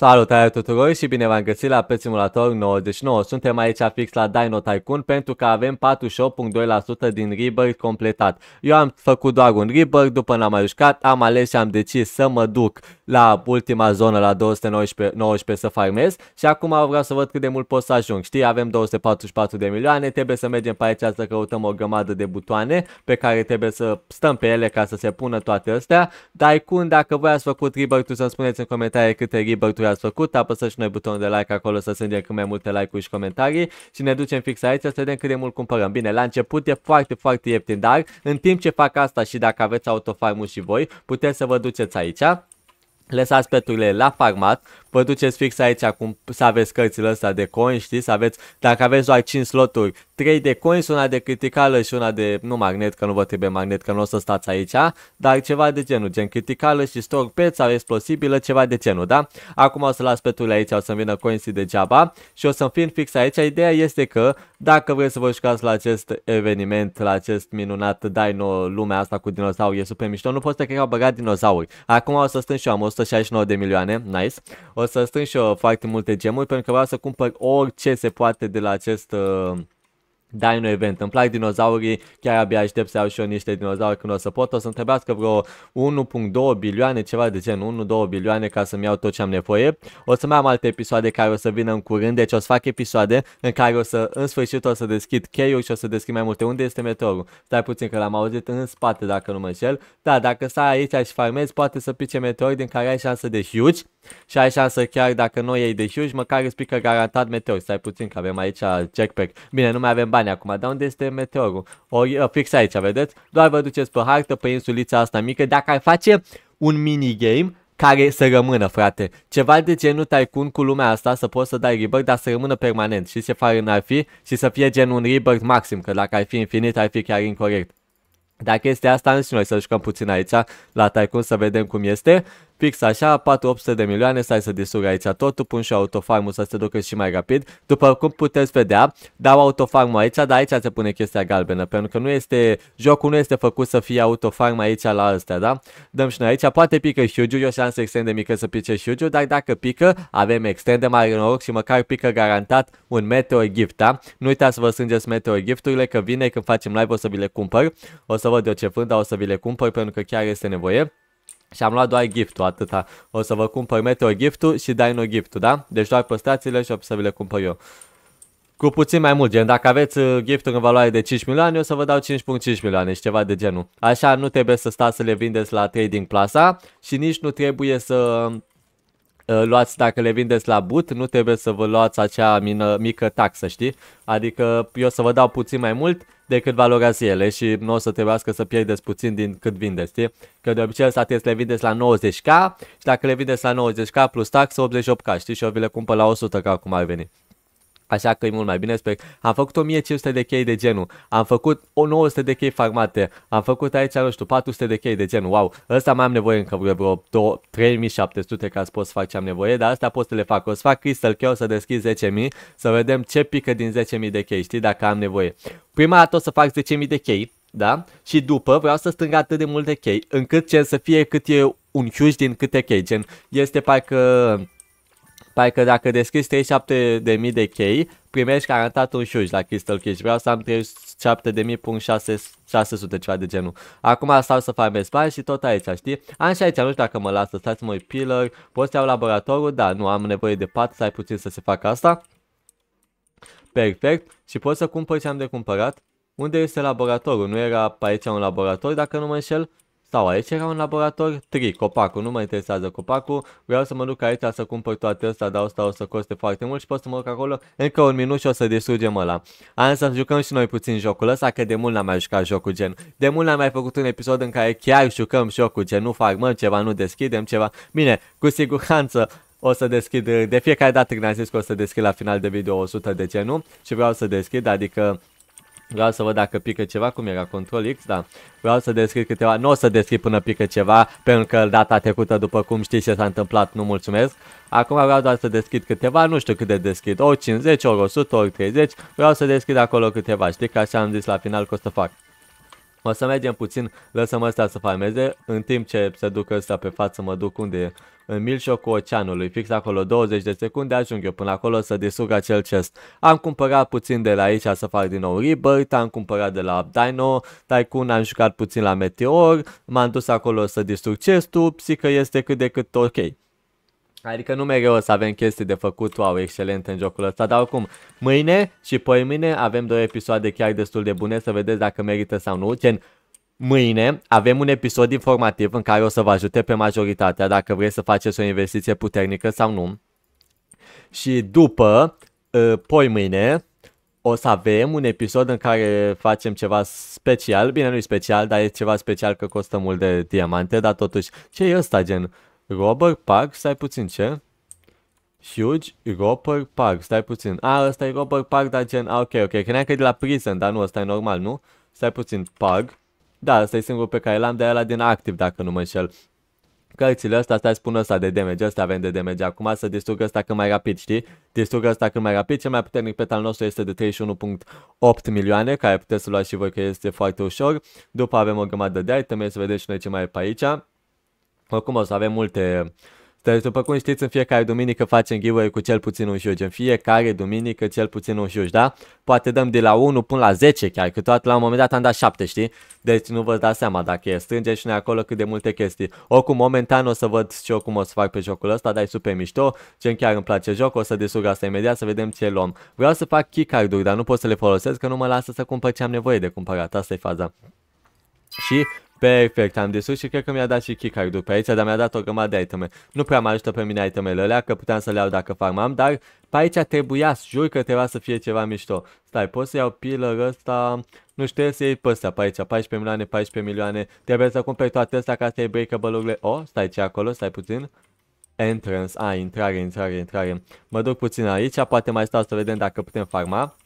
Salutare tuturor și bine v-am găsit la Pet Simulator 99. Suntem aici fix la Dino Tycoon pentru că avem 48.2% din Reaper completat. Eu am făcut doar un Reaper, după n-am mai jucat, am ales și am decis să mă duc la ultima zonă, la 219 19, să farmez și acum vreau să văd cât de mult pot să ajung. Știi, avem 244 de milioane, trebuie să mergem pe aici să căutăm o grămadă de butoane pe care trebuie să stăm pe ele ca să se pună toate astea. Tycoon, dacă voi ați făcut Reaper-ul, să-mi spuneți în comentarii câte Reaper-uri ați făcut, apăsați și noi butonul de like acolo să strângem cât mai multe like-uri și comentarii și ne ducem fix aici să vedem cât de mult cumpărăm. Bine, la început e foarte, foarte ieftin, dar în timp ce fac asta și dacă aveți autofarmul și voi, puteți să vă duceți aici Lăsați peturile la farmat, vă duceți fix aici acum să aveți cărțile astea de coin, știi, să aveți, dacă aveți doar 5 sloturi, 3 de coin, una de criticală și una de, nu magnet, că nu vă trebuie magnet, că nu o să stați aici, dar ceva de genul, gen criticală și store pet sau explosibilă, ceva de genul, da? Acum o să las peturile aici, o să-mi vină coinsii degeaba și o să-mi fiind fix aici. Ideea este că dacă vreți să vă jucați la acest eveniment, la acest minunat dino, lumea asta cu dinozauri, e super mișto, nu pot să cred că au băgat dinozauri. Acum o să stăm și eu, am 169 de milioane, nice. O să strâng și eu foarte multe gemuri pentru că vreau să cumpăr orice se poate de la acest... Uh, Dino Event. Îmi plac dinozaurii, chiar abia aștept să iau și eu niște dinozauri când o să pot. O să-mi trebuiască vreo 1.2 bilioane, ceva de gen 1-2 bilioane ca să-mi iau tot ce am nevoie. O să mai am alte episoade care o să vină în curând, deci o să fac episoade în care o să, în sfârșit, o să deschid cheiul și o să deschid mai multe. Unde este meteorul? Stai puțin că l-am auzit în spate, dacă nu mă înșel. Da, dacă stai aici și farmezi, poate să pice meteori din care ai șansă de huge și ai șansă chiar dacă nu iei de huge, măcar îți pică garantat meteor. Stai puțin că avem aici jackpack. Bine, nu mai avem bani acum, dar unde este meteorul? Ori fix aici, vedeți? Doar vă duceți pe hartă, pe insulița asta mică. Dacă ar face un minigame, care să rămână, frate. Ceva de genul Tycoon cu lumea asta, să poți să dai rebirth, dar să rămână permanent. Și ce n ar fi? Și să fie gen un rebirth maxim, că dacă ar fi infinit, ar fi chiar incorrect. Dacă este asta, nu noi să jucăm puțin aici, la Tycoon, să vedem cum este. Fix așa, 4 de milioane, stai să distrug aici totul, pun și autofarmul să se ducă și mai rapid. După cum puteți vedea, dau autofarmul aici, dar aici se pune chestia galbenă, pentru că nu este, jocul nu este făcut să fie autofarm aici la astea, da? Dăm și noi aici, poate pică huge și am să extendem mică să pice huge dar dacă pică, avem extrem mai mare noroc și măcar pică garantat un Meteor Gift, da? Nu uitați să vă strângeți Meteor Gifturile, că vine când facem live o să vi le cumpăr. O să văd eu ce fânt, dar o să vi le cumpăr pentru că chiar este nevoie. Și am luat doar gift-ul, atâta. O să vă cumpăr meteo gift-ul și dino gift-ul, da? Deci doar păstrați-le și o să vi le cumpăr eu. Cu puțin mai mult, gen, dacă aveți uh, gift în valoare de 5 milioane, o să vă dau 5.5 milioane și ceva de genul. Așa, nu trebuie să stați să le vindeți la Trading Plaza și nici nu trebuie să Eh, luați dacă le vindeți la but, nu trebuie să vă luați acea mină, mică taxă, știi? Adică eu să vă dau puțin mai mult decât valorați ele și nu o să trebuiască să pierdeți puțin din cât vindeți, știi? Că de obicei să le vindeți la 90k și dacă le vindeți la 90k plus taxă 88k, știi? Și eu vi le cumpăr la 100k cum ar veni. Așa că e mult mai bine, sper. Am făcut 1500 de chei de genul, am făcut 900 de chei farmate, am făcut aici, nu știu, 400 de chei de genul, wow. Ăsta mai am nevoie încă vreo, vreo 2, 3700 ca să pot să fac ce am nevoie, dar astea pot să le fac. O să fac crystal Key, o să deschid 10.000, să vedem ce pică din 10.000 de chei, știi, dacă am nevoie. Prima dată o să fac 10.000 de chei, da? Și după vreau să strâng atât de multe chei, încât ce să fie cât e un huge din câte chei, gen, este parcă că dacă deschizi 37.000 de chei, primești garantat un șuș la Crystal Cage. Vreau să am 37.600 ceva de genul. Acum stau să farmez bani și tot aici, știi? Am și aici, nu știu dacă mă lasă, stați mă pillar, Poți să iau laboratorul, da, nu, am nevoie de pat să ai puțin să se facă asta. Perfect. Și pot să cumpăr ce am de cumpărat. Unde este laboratorul? Nu era pe aici un laborator, dacă nu mă înșel? Sau aici era un laborator? 3. Copacul. Nu mă interesează copacul. Vreau să mă duc aici să cumpăr toate astea, dar asta o să coste foarte mult și pot să mă duc acolo încă un minut și o să distrugem ăla. Am să jucăm și noi puțin jocul ăsta, că de mult n-am mai jucat jocul gen. De mult n-am mai făcut un episod în care chiar jucăm jocul gen. Nu farmăm ceva, nu deschidem ceva. Bine, cu siguranță o să deschid, de fiecare dată când am zis că o să deschid la final de video 100 de genul și vreau să deschid, adică Vreau să văd dacă pică ceva, cum era, control X, da. Vreau să deschid câteva, nu o să deschid până pică ceva, pentru că data trecută, după cum știți ce s-a întâmplat, nu mulțumesc. Acum vreau doar să deschid câteva, nu știu cât de deschid, ori 50, ori 100, ori 30, vreau să deschid acolo câteva, știi, că așa am zis la final că o să fac. O să mergem puțin, lăsăm ăsta să farmeze, în timp ce se duc ăsta pe față mă duc unde e, în milșocul oceanului, fix acolo 20 de secunde, ajung eu până acolo să distrug acel chest. Am cumpărat puțin de la aici să fac din nou Rebirth, am cumpărat de la Dino Tycoon, am jucat puțin la Meteor, m-am dus acolo să distrug chestul, psică este cât de cât ok. Adică nu mereu o să avem chestii de făcut, wow, excelent în jocul ăsta, dar oricum, mâine și poi mâine avem două episoade chiar destul de bune, să vedeți dacă merită sau nu, gen, Mâine avem un episod informativ în care o să vă ajute pe majoritatea dacă vreți să faceți o investiție puternică sau nu. Și după, ă, poi mâine, o să avem un episod în care facem ceva special. Bine, nu special, dar e ceva special că costă mult de diamante, dar totuși, ce e ăsta gen? Robert Park, stai puțin, ce? Huge Robert Park, stai puțin. A, ăsta e Robert Park, dar gen, a, ok, ok, credeam că e de la prison, dar nu, ăsta e normal, nu? Stai puțin, Park. Da, ăsta e singurul pe care l-am, de la din activ, dacă nu mă înșel. Cărțile astea, stai spun ăsta de damage, ăsta avem de damage acum, să distrugă ăsta cât mai rapid, știi? Distrugă ăsta cât mai rapid, cel mai puternic pe al nostru este de 31.8 milioane, care puteți să luați și voi că este foarte ușor. După avem o grămadă de item, să vedeți și noi ce mai e pe aici. Oricum o să avem multe... Deci, după cum știți, în fiecare duminică facem giveaway cu cel puțin un juj. În fiecare duminică cel puțin un juj, da? Poate dăm de la 1 până la 10 chiar, că toată la un moment dat am dat 7, știi? Deci nu vă dați seama dacă e strânge și noi acolo cât de multe chestii. Oricum, momentan o să văd și eu cum o să fac pe jocul ăsta, dar e super mișto. ce chiar îmi place joc, o să desug asta imediat să vedem ce luăm. Vreau să fac keycard-uri, dar nu pot să le folosesc, că nu mă lasă să cumpăr ce am nevoie de cumpărat. Asta e faza. Și Perfect, am desus și cred că mi-a dat și kick după aici, dar mi-a dat o grămadă de iteme. Nu prea mă ajută pe mine itemele alea, că puteam să le iau dacă farmam, dar pe aici trebuia, jur că trebuia să fie ceva mișto. Stai, pot să iau pillar ăsta, nu știu, să iei pe ăsta pe aici, 14 milioane, 14 milioane, trebuie să cumperi toate astea ca să iei breakable-urile. O, oh, stai ce acolo, stai puțin. Entrance, a, ah, intrare, intrare, intrare. Mă duc puțin aici, poate mai stau să vedem dacă putem farma.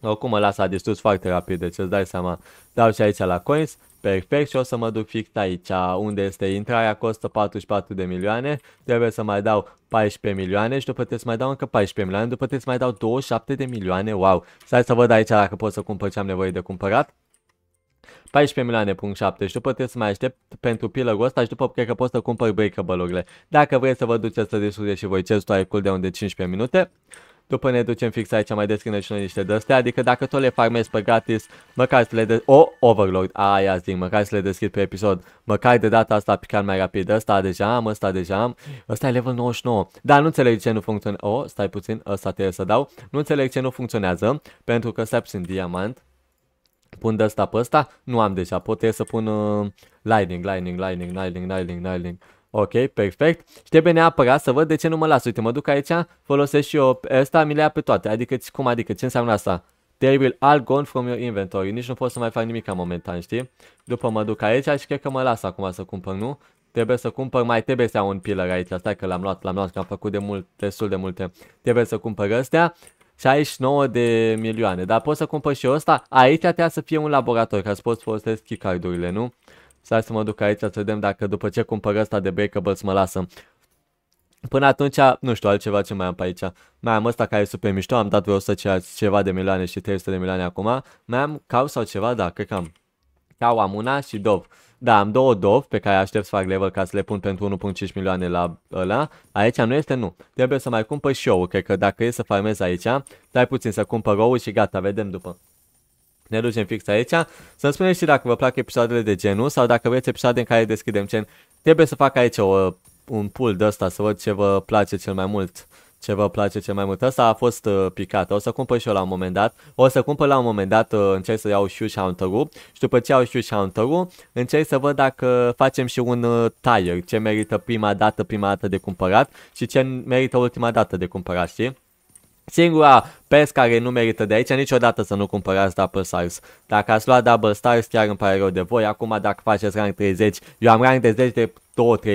Oricum ăla s-a distrus foarte rapid, deci îți dai seama. Dau și aici la coins, perfect și o să mă duc fix aici, unde este intrarea, costă 44 de milioane, trebuie să mai dau 14 milioane și după trebuie să mai dau încă 14 milioane, după trebuie să mai dau 27 de milioane, wow. Stai să văd aici dacă pot să cumpăr ce am nevoie de cumpărat. 14 milioane, punct 7 și după trebuie să mai aștept pentru pillarul ăsta și după cred că pot să cumpăr breakable-urile. Dacă vreți să vă duceți să distrugeți și voi chest-ul, cool de unde 15 minute. După ne ducem fix aici mai deschidem și noi niște dăstea, adică dacă tot le farmezi pe gratis, măcar să le de... O, oh, Overlord, aia zic, măcar să le deschid pe episod. Măcar de data asta picat mai rapid. Ăsta deja am, ăsta deja am. Ăsta e level 99. Dar nu înțeleg ce nu funcționează. O, oh, stai puțin, ăsta trebuie să dau. Nu înțeleg ce nu funcționează, pentru că stai puțin diamant. Pun de ăsta pe ăsta, nu am deja, pot să pun uh, lightning, lightning, lightning, lightning, lightning, lightning. Ok, perfect. Și trebuie neapărat să văd de ce nu mă las. Uite, mă duc aici, folosesc și eu ăsta, mi le ia pe toate. Adică, cum adică, ce înseamnă asta? They will all gone from your inventory. Nici nu pot să mai fac nimic momentan, știi? După mă duc aici și cred că mă las acum să cumpăr, nu? Trebuie să cumpăr, mai trebuie să iau un pillar aici, stai că l-am luat, l-am luat, că am făcut de mult, destul de multe. Trebuie să cumpăr astea 69 de milioane, dar pot să cumpăr și ăsta. Aici trebuie să fie un laborator, ca să poți folosesc keycard-urile, nu? Stai să mă duc aici să vedem dacă după ce cumpăr ăsta de breakables mă lasă. Până atunci, nu știu, altceva ce mai am pe aici. Mai am ăsta care e super mișto, am dat vreo 100 ceva de milioane și 300 de milioane acum. Mai am cau sau ceva, da, cred că am. Cau am una și dov. Da, am două dov pe care aștept să fac level ca să le pun pentru 1.5 milioane la ăla. Aici nu este, nu. Trebuie să mai cumpăr și ouă, cred că dacă e să farmez aici, dai puțin să cumpăr ouă și gata, vedem după ne ducem fix aici. Să-mi spuneți și dacă vă plac episoadele de genul sau dacă vreți episoade în care deschidem gen. Trebuie să fac aici o, un pool de ăsta să văd ce vă place cel mai mult. Ce vă place cel mai mult. Asta a fost uh, picată. O să cumpăr și eu la un moment dat. O să cumpăr la un moment dat, uh, încerc să iau și Hunter-ul și după ce iau și Hunter-ul, încerc să văd dacă facem și un uh, tire. Ce merită prima dată, prima dată de cumpărat și ce merită ultima dată de cumpărat, știi? Singura PES care nu merită de aici, niciodată să nu cumpărați Double Stars. Dacă ați luat Double Stars, chiar îmi pare rău de voi. Acum, dacă faceți rang 30, eu am rank 30 de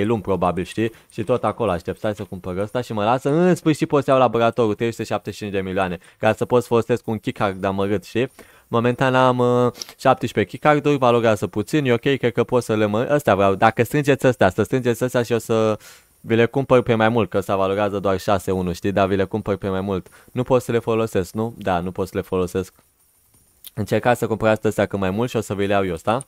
2-3 luni probabil, știi? Și tot acolo așteptați să cumpăr ăsta și mă lasă în sfârșit pot să iau laboratorul 375 de milioane ca să pot să folosesc un kickard de amărât, știi? Momentan am uh, 17 kickard-uri, valorează puțin, e ok, cred că pot să le mă... Astea vreau, dacă strângeți astea, să strângeți astea și o să vi le cumpăr pe mai mult, că se valorează doar 6-1, știi, dar vi le cumpăr pe mai mult. Nu pot să le folosesc, nu? Da, nu pot să le folosesc. Încercați să cumpărați astea cât mai mult și o să vi le iau eu, da?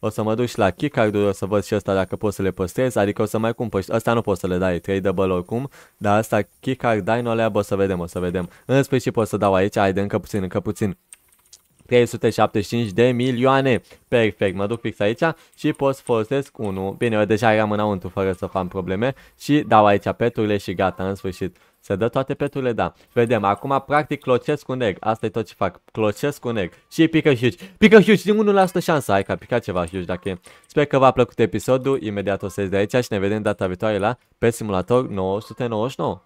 O să mă duc și la keycard-uri, o să văd și ăsta dacă pot să le păstrez, adică o să mai cumpăr Asta ăsta nu pot să le dai, 3 double oricum, dar asta keycard, dai nu o să vedem, o să vedem. În sfârșit pot să dau aici, haide, încă puțin, încă puțin. 375 de milioane. Perfect, mă duc fix aici și pot să folosesc unul. Bine, eu deja eram înăuntru fără să fac probleme și dau aici peturile și gata, în sfârșit. Se dă toate peturile, da. Vedem, acum practic clocesc un egg. Asta e tot ce fac. Clocesc un egg. Și pică huge. Pică huge din 1% șansa. Hai că a picat ceva huge dacă e. Sper că v-a plăcut episodul. Imediat o să ies de aici și ne vedem data viitoare la pe simulator 999.